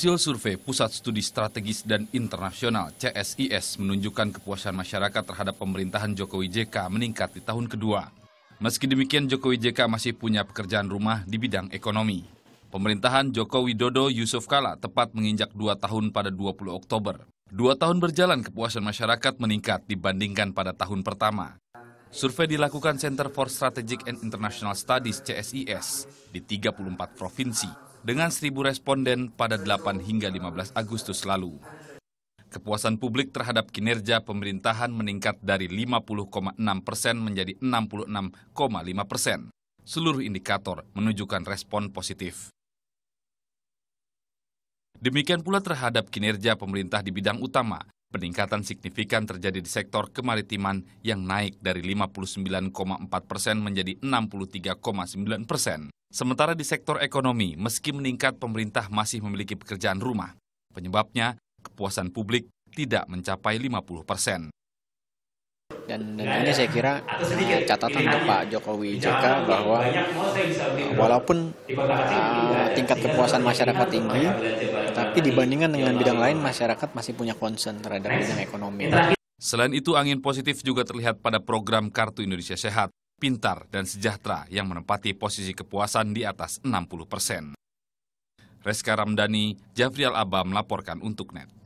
Hasil survei Pusat Studi Strategis dan Internasional CSIS menunjukkan kepuasan masyarakat terhadap pemerintahan Jokowi JK meningkat di tahun kedua. Meski demikian Jokowi JK masih punya pekerjaan rumah di bidang ekonomi. Pemerintahan Jokowi Dodo Yusuf Kala tepat menginjak dua tahun pada 20 Oktober. Dua tahun berjalan kepuasan masyarakat meningkat dibandingkan pada tahun pertama. Survei dilakukan Center for Strategic and International Studies CSIS di 34 provinsi dengan 1.000 responden pada 8 hingga 15 Agustus lalu. Kepuasan publik terhadap kinerja pemerintahan meningkat dari 50,6 persen menjadi 66,5 persen. Seluruh indikator menunjukkan respon positif. Demikian pula terhadap kinerja pemerintah di bidang utama, peningkatan signifikan terjadi di sektor kemaritiman yang naik dari 59,4 persen menjadi 63,9 persen. Sementara di sektor ekonomi, meski meningkat pemerintah masih memiliki pekerjaan rumah. Penyebabnya, kepuasan publik tidak mencapai 50 persen. Dan dengan ini saya kira catatan untuk Pak Jokowi JK bahwa walaupun uh, tingkat kepuasan masyarakat tinggi, tapi dibandingkan dengan bidang lain masyarakat masih punya concern terhadap bidang ekonomi. Selain itu, angin positif juga terlihat pada program Kartu Indonesia Sehat pintar, dan sejahtera yang menempati posisi kepuasan di atas 60 persen. Reska Ramdhani, Jafrial Abba melaporkan untuk NET.